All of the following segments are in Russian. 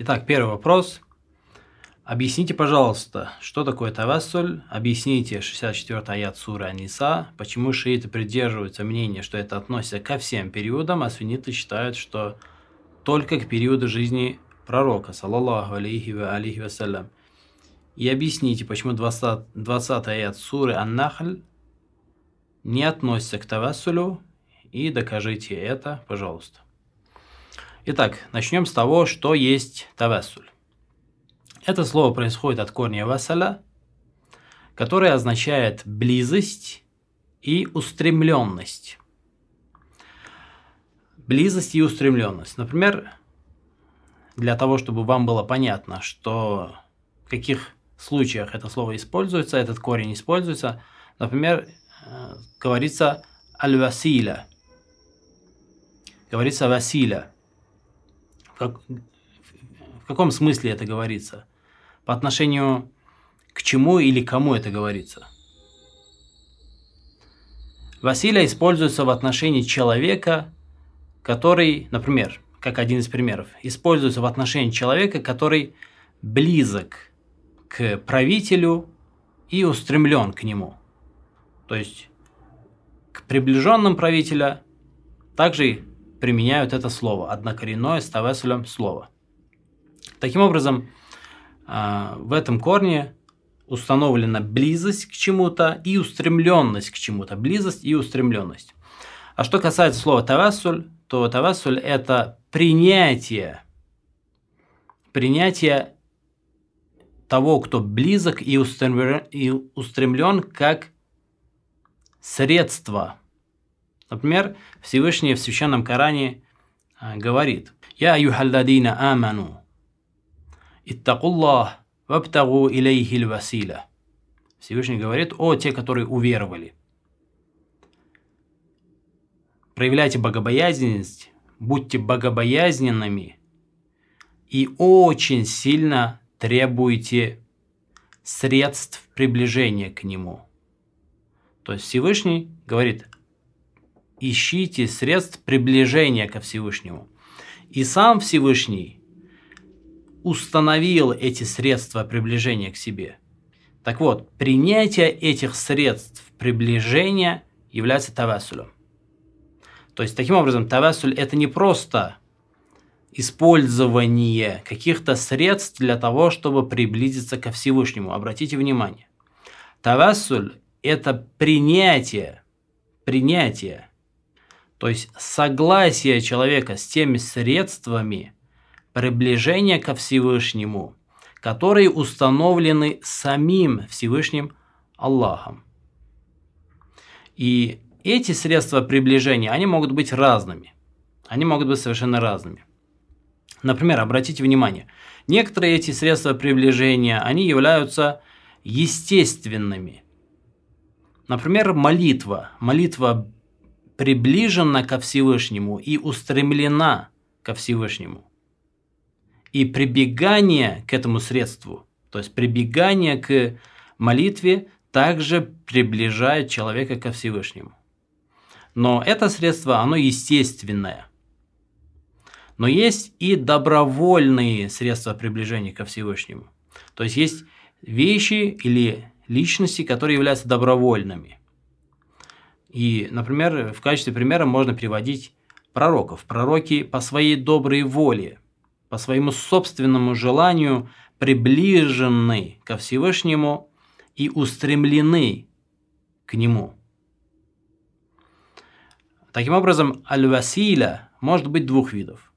Итак, первый вопрос. Объясните, пожалуйста, что такое тавассуль, объясните 64 аят суры Аниса, почему шииты придерживаются мнения, что это относится ко всем периодам, а сунниты считают, что только к периоду жизни пророка, саллаллаху алейхи ва алейхи вассалям. И объясните, почему 20, 20 аят суры ан не относится к тавассулю, и докажите это, пожалуйста. Итак, начнем с того, что есть тавассуль. Это слово происходит от корня васаля, которое означает близость и устремленность. Близость и устремленность. Например, для того, чтобы вам было понятно, что в каких случаях это слово используется, этот корень используется, например, э, говорится аль-василя. Говорится василя как, в каком смысле это говорится? По отношению к чему или кому это говорится? Василия используется в отношении человека, который, например, как один из примеров, используется в отношении человека, который близок к правителю и устремлен к нему. То есть к приближенным правителя также применяют это слово, однокоренное с тавесулем слово. Таким образом, а, в этом корне установлена близость к чему-то и устремленность к чему-то. Близость и устремленность. А что касается слова тавасуль, то тавасуль – это принятие, принятие того, кто близок и устремлен, и устремлен как средство – Например, Всевышний в Священном Коране а, говорит «Я юхалдадина аману, иттакуллах вабтагу илейхиль васила. Всевышний говорит «О те, которые уверовали». Проявляйте богобоязненность, будьте богобоязненными и очень сильно требуйте средств приближения к Нему. То есть Всевышний говорит ищите средств приближения ко Всевышнему. И сам Всевышний установил эти средства приближения к себе. Так вот, принятие этих средств приближения является тавасулем. То есть, таким образом, тавасуль – это не просто использование каких-то средств для того, чтобы приблизиться ко Всевышнему. Обратите внимание. Тавасуль – это принятие, принятие то есть согласие человека с теми средствами приближения ко Всевышнему, которые установлены самим Всевышним Аллахом. И эти средства приближения, они могут быть разными. Они могут быть совершенно разными. Например, обратите внимание, некоторые эти средства приближения, они являются естественными. Например, молитва. Молитва приближена ко Всевышнему и устремлена ко Всевышнему. И прибегание к этому средству, то есть прибегание к молитве, также приближает человека ко Всевышнему. Но это средство, оно естественное. Но есть и добровольные средства приближения ко Всевышнему. То есть есть вещи или личности, которые являются добровольными. И, например, в качестве примера можно приводить пророков. Пророки по своей доброй воле, по своему собственному желанию приближены ко Всевышнему и устремлены к Нему. Таким образом, аль-василя может быть двух видов.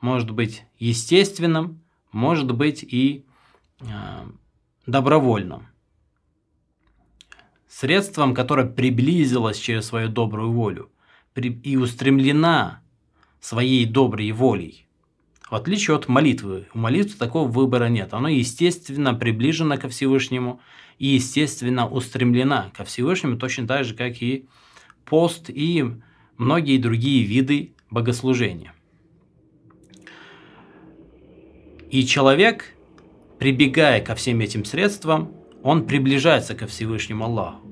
Может быть естественным, может быть и э, добровольным средством, которое приблизилось через свою добрую волю и устремлена своей доброй волей. В отличие от молитвы, у молитвы такого выбора нет. Оно естественно приближено ко Всевышнему и естественно устремлена ко Всевышнему, точно так же, как и пост и многие другие виды богослужения. И человек, прибегая ко всем этим средствам, он приближается ко Всевышнему Аллаху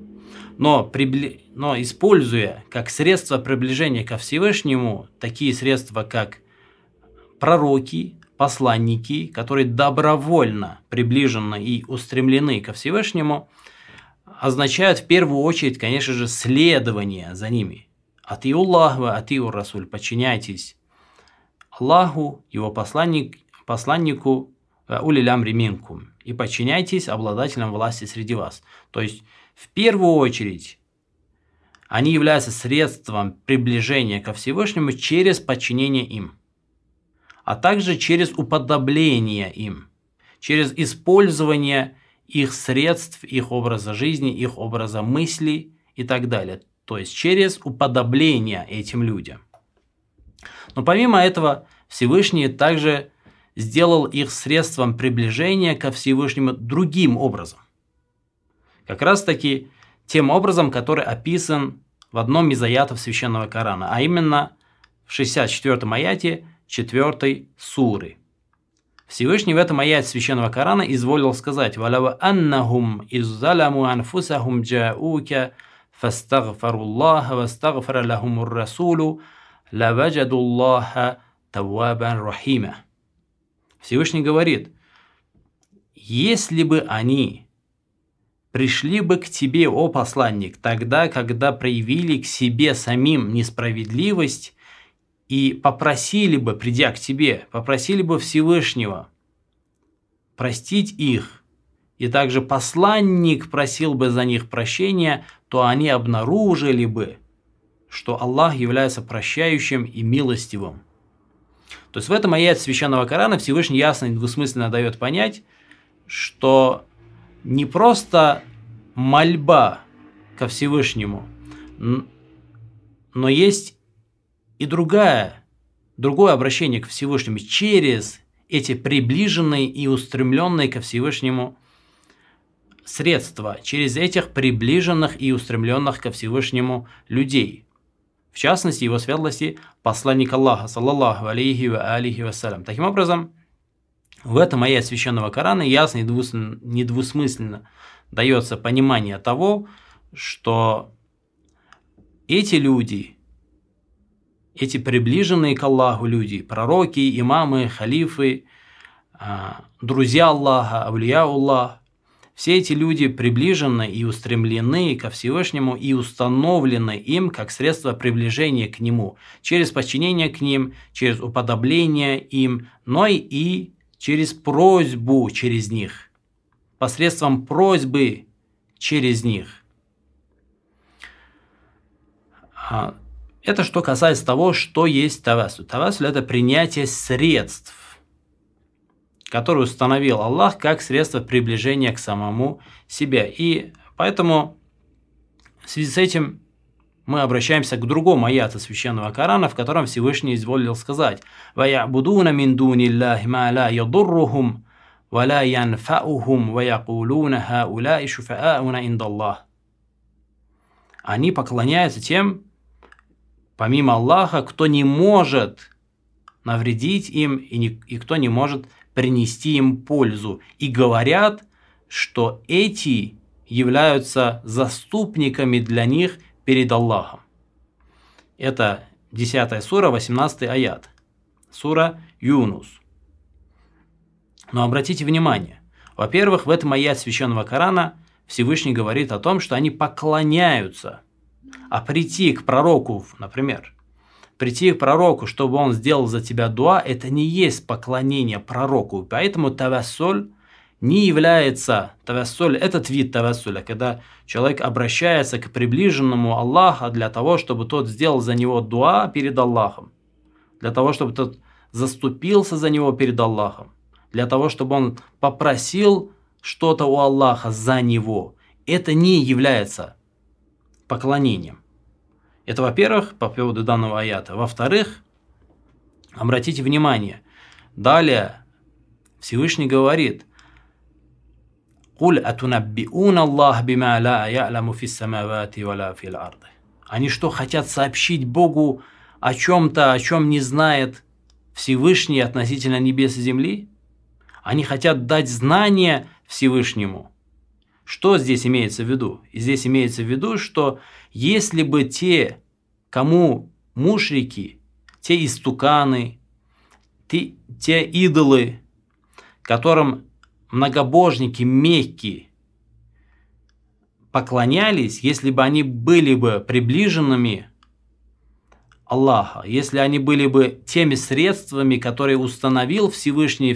но, прибли... но используя как средство приближения ко Всевышнему такие средства, как пророки, посланники, которые добровольно приближены и устремлены ко Всевышнему, означают в первую очередь, конечно же, следование за ними. Ати Аллаха, ати Расуль, подчиняйтесь Аллаху, его посланник, посланнику, э, улилям реминкум, и подчиняйтесь обладателям власти среди вас. То есть в первую очередь, они являются средством приближения ко Всевышнему через подчинение им, а также через уподобление им, через использование их средств, их образа жизни, их образа мыслей и так далее. То есть через уподобление этим людям. Но помимо этого Всевышний также сделал их средством приближения ко Всевышнему другим образом. Как раз таки тем образом, который описан в одном из аятов Священного Корана, а именно в 64-м аяте 4 суры. Всевышний в этом аяте Священного Корана изволил сказать «Валява аннахум иззаляму анфусахум джаука фастагфаруллаха вастагфара лахумур расулу Аллаха тавабан рахима». Всевышний говорит, если бы они пришли бы к тебе, о посланник, тогда, когда проявили к себе самим несправедливость и попросили бы, придя к тебе, попросили бы Всевышнего простить их, и также посланник просил бы за них прощения, то они обнаружили бы, что Аллах является прощающим и милостивым. То есть в этом аяте Священного Корана Всевышний ясно и двусмысленно дает понять, что не просто мольба ко Всевышнему, но есть и другая, другое обращение к Всевышнему через эти приближенные и устремленные ко Всевышнему средства, через этих приближенных и устремленных ко Всевышнему людей. В частности, его светлости посланник Аллаха, саллаллаху алейхи ва алейхи вассалям. Таким образом, в этом ае Священного Корана ясно и недвусмысленно дается понимание того, что эти люди, эти приближенные к Аллаху люди, пророки, имамы, халифы, а, друзья Аллаха, авлия Аллах, все эти люди приближены и устремлены ко Всевышнему и установлены им как средство приближения к Нему, через подчинение к ним, через уподобление им, но и через просьбу через них, посредством просьбы через них. А, это что касается того, что есть тавасу. Тавасу – это принятие средств, которые установил Аллах как средство приближения к самому себе. И поэтому в связи с этим мы обращаемся к другому аяту священного Корана, в котором Всевышний изволил сказать «Ваябудуна мин дуни Аллахи ма ла ядуррухум, ва ла янфаухум, ва якулуна хауляи шуфаауна индаллах». Они поклоняются тем, помимо Аллаха, кто не может навредить им и, не, и кто не может принести им пользу. И говорят, что эти являются заступниками для них – перед Аллахом. Это 10 сура, 18 аят. Сура Юнус. Но обратите внимание, во-первых, в этом аяте Священного Корана Всевышний говорит о том, что они поклоняются. А прийти к пророку, например, прийти к пророку, чтобы он сделал за тебя дуа, это не есть поклонение пророку. Поэтому Тавасоль не является тавассуль, этот вид тавасуля когда человек обращается к приближенному Аллаха для того, чтобы тот сделал за него дуа перед Аллахом, для того, чтобы тот заступился за него перед Аллахом, для того, чтобы он попросил что-то у Аллаха за него. Это не является поклонением. Это, во-первых, по поводу данного аята. Во-вторых, обратите внимание, далее Всевышний говорит – Куль атунаббиуна Аллах бима ла я'ламу фис самавати ва ла фил арды. Они что, хотят сообщить Богу о чем-то, о чем не знает Всевышний относительно небес и земли? Они хотят дать знание Всевышнему. Что здесь имеется в виду? И здесь имеется в виду, что если бы те, кому мушрики, те истуканы, те, те идолы, которым многобожники Мекки поклонялись, если бы они были бы приближенными Аллаха, если они были бы теми средствами, которые установил Всевышний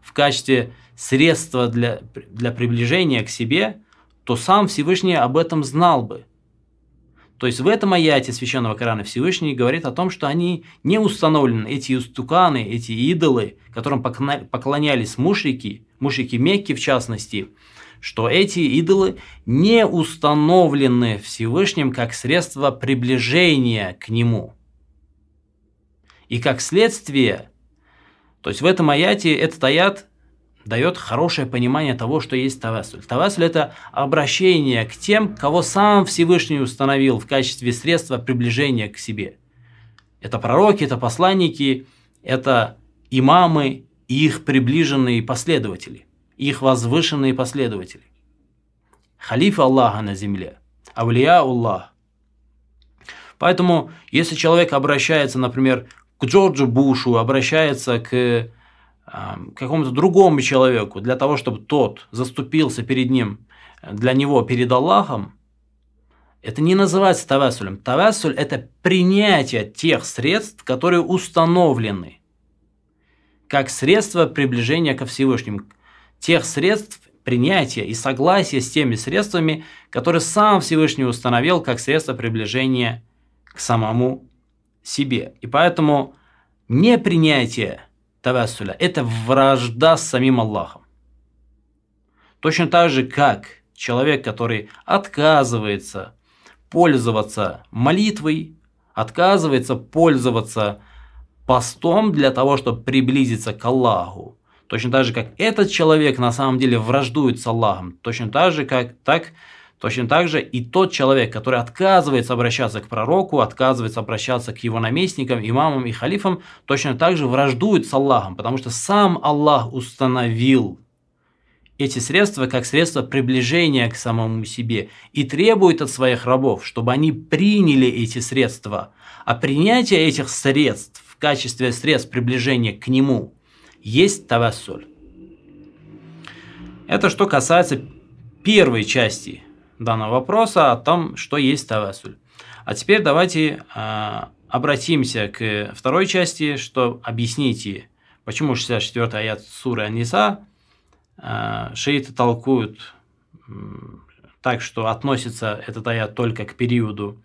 в качестве средства для, для приближения к себе, то сам Всевышний об этом знал бы – то есть в этом аяте Священного Корана Всевышний говорит о том, что они не установлены, эти устуканы, эти идолы, которым поклонялись мушрики, мушрики Мекки в частности, что эти идолы не установлены Всевышним как средство приближения к Нему. И как следствие, то есть в этом аяте этот аят дает хорошее понимание того, что есть тавасуль. Тавасуль – это обращение к тем, кого сам Всевышний установил в качестве средства приближения к себе. Это пророки, это посланники, это имамы и их приближенные последователи, их возвышенные последователи. Халиф Аллаха на земле, авлия Аллах. Поэтому, если человек обращается, например, к Джорджу Бушу, обращается к какому-то другому человеку, для того, чтобы тот заступился перед ним, э, для него, перед Аллахом, это не называется тавасулем. Тавасуль – это принятие тех средств, которые установлены, как средство приближения ко Всевышнему, тех средств принятия и согласия с теми средствами, которые сам Всевышний установил как средство приближения к самому себе. И поэтому непринятие – тавассуля. Это вражда с самим Аллахом. Точно так же, как человек, который отказывается пользоваться молитвой, отказывается пользоваться постом для того, чтобы приблизиться к Аллаху. Точно так же, как этот человек на самом деле враждует с Аллахом. Точно так же, как так Точно так же и тот человек, который отказывается обращаться к пророку, отказывается обращаться к его наместникам, имамам и халифам, точно так же враждует с Аллахом, потому что сам Аллах установил эти средства как средства приближения к самому себе и требует от своих рабов, чтобы они приняли эти средства. А принятие этих средств в качестве средств приближения к нему есть тавассуль. Это что касается первой части данного вопроса о том, что есть тавасуль. А теперь давайте э, обратимся к второй части, что объясните, почему 64 аят суры Аниса э, а, шииты толкуют э, так, что относится этот аят только к периоду.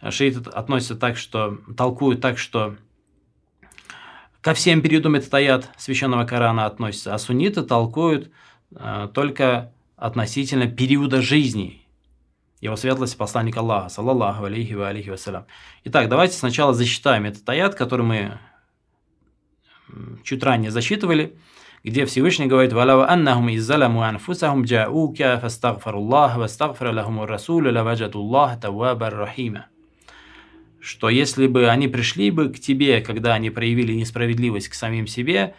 А шииты относятся так, что толкуют так, что ко всем периодам этот аят священного Корана относится, а сунниты толкуют э, только относительно периода жизни его светлость посланник Аллаха, саллаллаху алейхи ва алейхи вассалям. Итак, давайте сначала засчитаем этот аят, который мы чуть ранее засчитывали, где Всевышний говорит «Валява аннахум иззаляму анфусахум джаука фастагфаруллах вастагфара лахуму расулю лаваджатуллах тавабар рахима» что если бы они пришли бы к тебе, когда они проявили несправедливость к самим себе,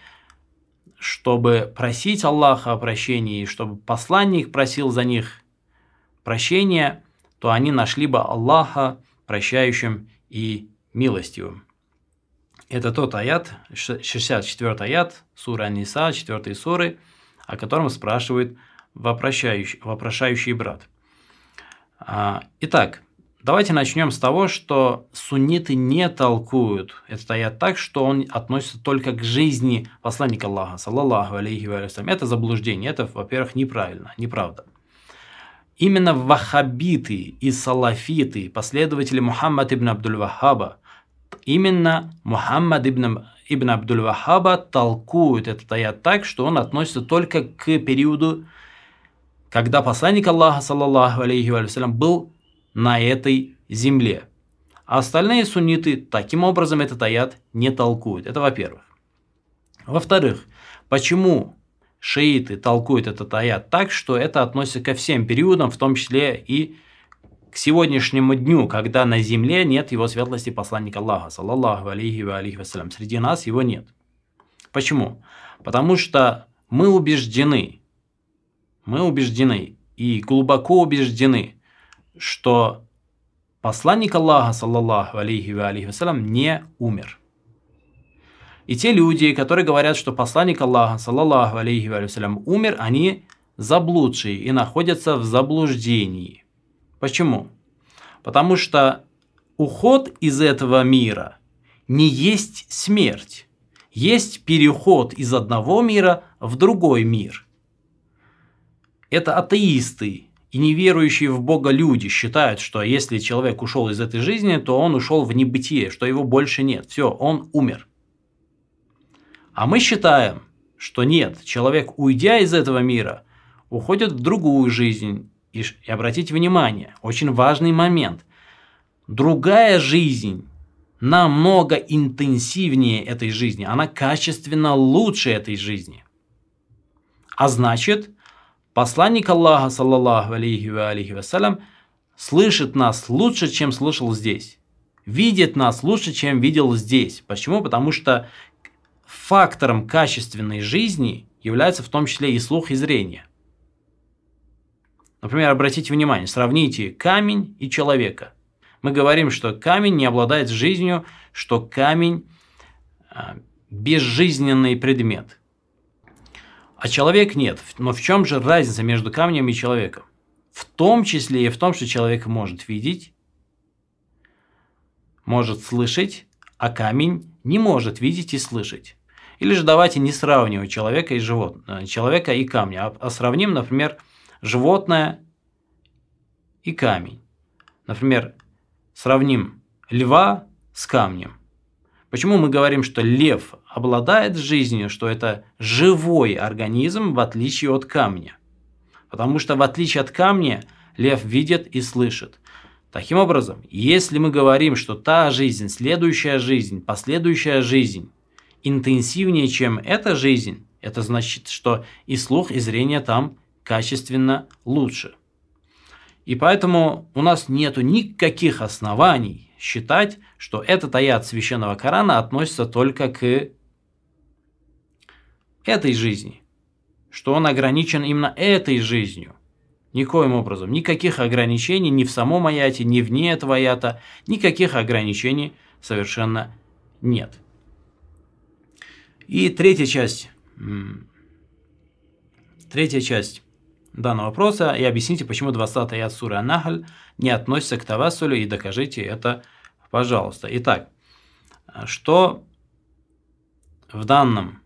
чтобы просить Аллаха о прощении, чтобы посланник просил за них – прощения, то они нашли бы Аллаха прощающим и милостивым. Это тот аят, 64 аят, сура Аниса, 4 суры, о котором спрашивает вопрошающий, вопрошающий брат. А, итак, давайте начнем с того, что сунниты не толкуют этот аят так, что он относится только к жизни посланника Аллаха, саллаллаху алейхи вассалям. Это заблуждение, это, во-первых, неправильно, неправда. Именно ваххабиты и салафиты, последователи Мухаммад ибн Абдул вахаба именно Мухаммад ибн, ибн Абдул вахаба толкуют этот аят так, что он относится только к периоду, когда посланник Аллаха, саллаллаху алейхи вассалям, был на этой земле. А остальные сунниты таким образом этот аят не толкуют. Это во-первых. Во-вторых, почему шииты толкуют этот аят так, что это относится ко всем периодам, в том числе и к сегодняшнему дню, когда на земле нет его светлости посланника Аллаха, саллаллаху алейхи ва алейхи вассалям. Среди нас его нет. Почему? Потому что мы убеждены, мы убеждены и глубоко убеждены, что посланник Аллаха, саллаллаху алейхи ва алейхи вассалям, не умер. И те люди, которые говорят, что посланник Аллаха, саллаллаху алейхи вассалям, умер, они заблудшие и находятся в заблуждении. Почему? Потому что уход из этого мира не есть смерть. Есть переход из одного мира в другой мир. Это атеисты и неверующие в Бога люди считают, что если человек ушел из этой жизни, то он ушел в небытие, что его больше нет. Все, он умер. А мы считаем, что нет, человек, уйдя из этого мира, уходит в другую жизнь. И, и обратите внимание, очень важный момент. Другая жизнь намного интенсивнее этой жизни, она качественно лучше этой жизни. А значит, посланник Аллаха, саллаллаху алейхи ва алейхи вассалям, слышит нас лучше, чем слышал здесь. Видит нас лучше, чем видел здесь. Почему? Потому что фактором качественной жизни является в том числе и слух, и зрение. Например, обратите внимание, сравните камень и человека. Мы говорим, что камень не обладает жизнью, что камень а, безжизненный предмет. А человек нет. Но в чем же разница между камнем и человеком? В том числе и в том, что человек может видеть, может слышать, а камень не может видеть и слышать. Или же давайте не сравнивать человека и, живот, э, человека и камня, а, а сравним, например, животное и камень. Например, сравним льва с камнем. Почему мы говорим, что лев обладает жизнью, что это живой организм в отличие от камня? Потому что в отличие от камня лев видит и слышит. Таким образом, если мы говорим, что та жизнь, следующая жизнь, последующая жизнь интенсивнее, чем эта жизнь, это значит, что и слух, и зрение там качественно лучше. И поэтому у нас нет никаких оснований считать, что этот аят священного Корана относится только к этой жизни, что он ограничен именно этой жизнью. Никоим образом, никаких ограничений ни в самом аяте, ни вне этого аята, никаких ограничений совершенно нет. И третья часть. Третья часть данного вопроса и объясните, почему 20 аят суры Анахаль не относится к Тавасулю и докажите это, пожалуйста. Итак, что в данном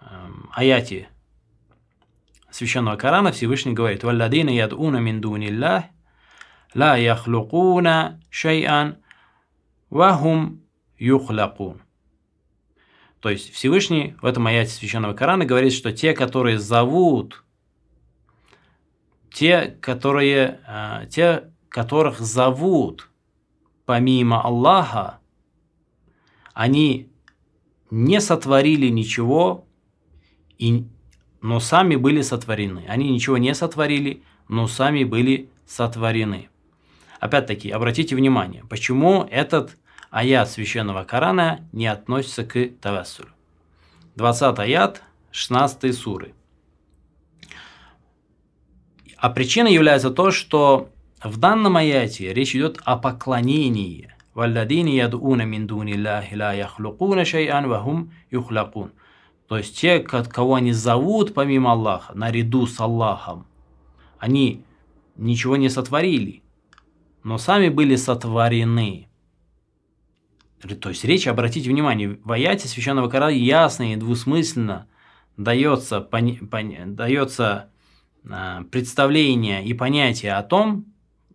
эм, аяте Священного Корана Всевышний говорит «Валладина ядуна мин дуниллах, ла яхлукуна шай'ан, вахум юхлакун». То есть Всевышний в этом аяте Священного Корана говорит, что те, которые зовут, те, которые, э, те, которых зовут помимо Аллаха, они не сотворили ничего, и, но сами были сотворены. Они ничего не сотворили, но сами были сотворены. Опять-таки, обратите внимание, почему этот Аят священного Корана не относится к тавассулю. 20 аят 16 суры. А причина является то, что в данном аяте речь идет о поклонении. «Валладин ядуна мин ла яхлукуна шай'ан вахум юхлакун». То есть те, кого они зовут помимо Аллаха, наряду с Аллахом, они ничего не сотворили, но сами были сотворены. То есть речь, обратите внимание, в аяте священного Корана ясно и двусмысленно дается, пони, пони, дается э, представление и понятие о том,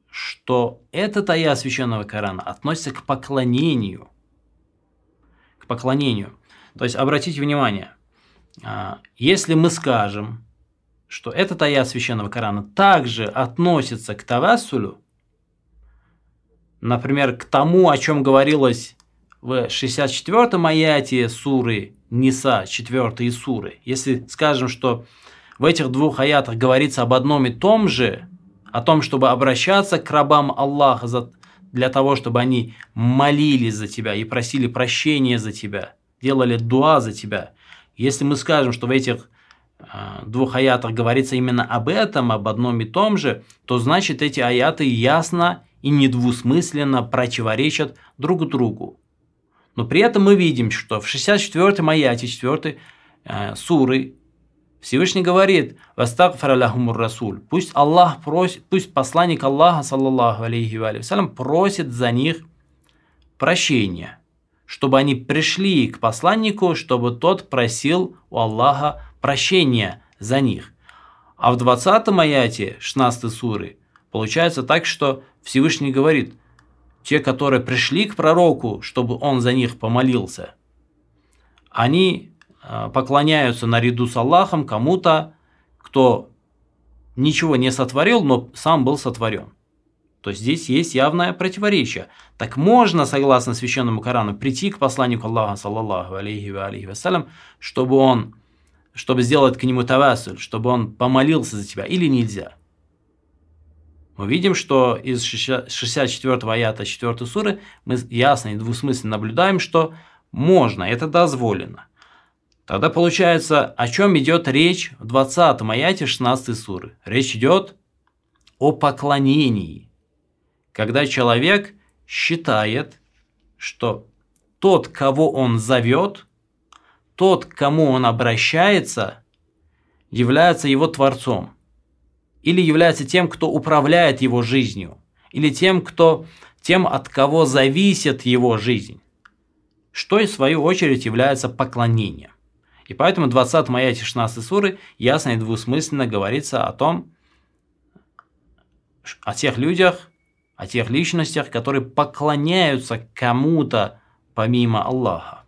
что этот аят священного Корана относится к поклонению. К поклонению. То есть обратите внимание, э, если мы скажем, что этот аят священного Корана также относится к тавасулю например, к тому, о чем говорилось в 64-м аяте суры Ниса, 4 суры, если скажем, что в этих двух аятах говорится об одном и том же, о том, чтобы обращаться к рабам Аллаха за, для того, чтобы они молились за тебя и просили прощения за тебя, делали дуа за тебя. Если мы скажем, что в этих э, двух аятах говорится именно об этом, об одном и том же, то значит эти аяты ясно и недвусмысленно противоречат друг другу. Но при этом мы видим, что в 64-м аяте 4 э, суры Всевышний говорит «Вастагфар расуль» Пусть Аллах просит, пусть посланник Аллаха, саллаллаху алейхи ва алейхи просит за них прощения, чтобы они пришли к посланнику, чтобы тот просил у Аллаха прощения за них. А в 20 аяте 16 суры получается так, что Всевышний говорит – те, которые пришли к пророку, чтобы он за них помолился, они э, поклоняются наряду с Аллахом кому-то, кто ничего не сотворил, но сам был сотворен. То есть здесь есть явное противоречие. Так можно, согласно священному Корану, прийти к посланнику Аллаха, саллаллаху алейхи ва алейхи вассалям, чтобы он, чтобы сделать к нему тавасуль, чтобы он помолился за тебя, или нельзя – мы видим, что из 64-го аята 4 суры мы ясно и двусмысленно наблюдаем, что можно, это дозволено. Тогда получается, о чем идет речь в 20 аяте 16 суры? Речь идет о поклонении, когда человек считает, что тот, кого он зовет, тот, к кому он обращается, является его творцом – или является тем, кто управляет его жизнью, или тем, кто, тем от кого зависит его жизнь, что и в свою очередь является поклонением. И поэтому 20 моя 16 суры ясно и двусмысленно говорится о том, о тех людях, о тех личностях, которые поклоняются кому-то помимо Аллаха.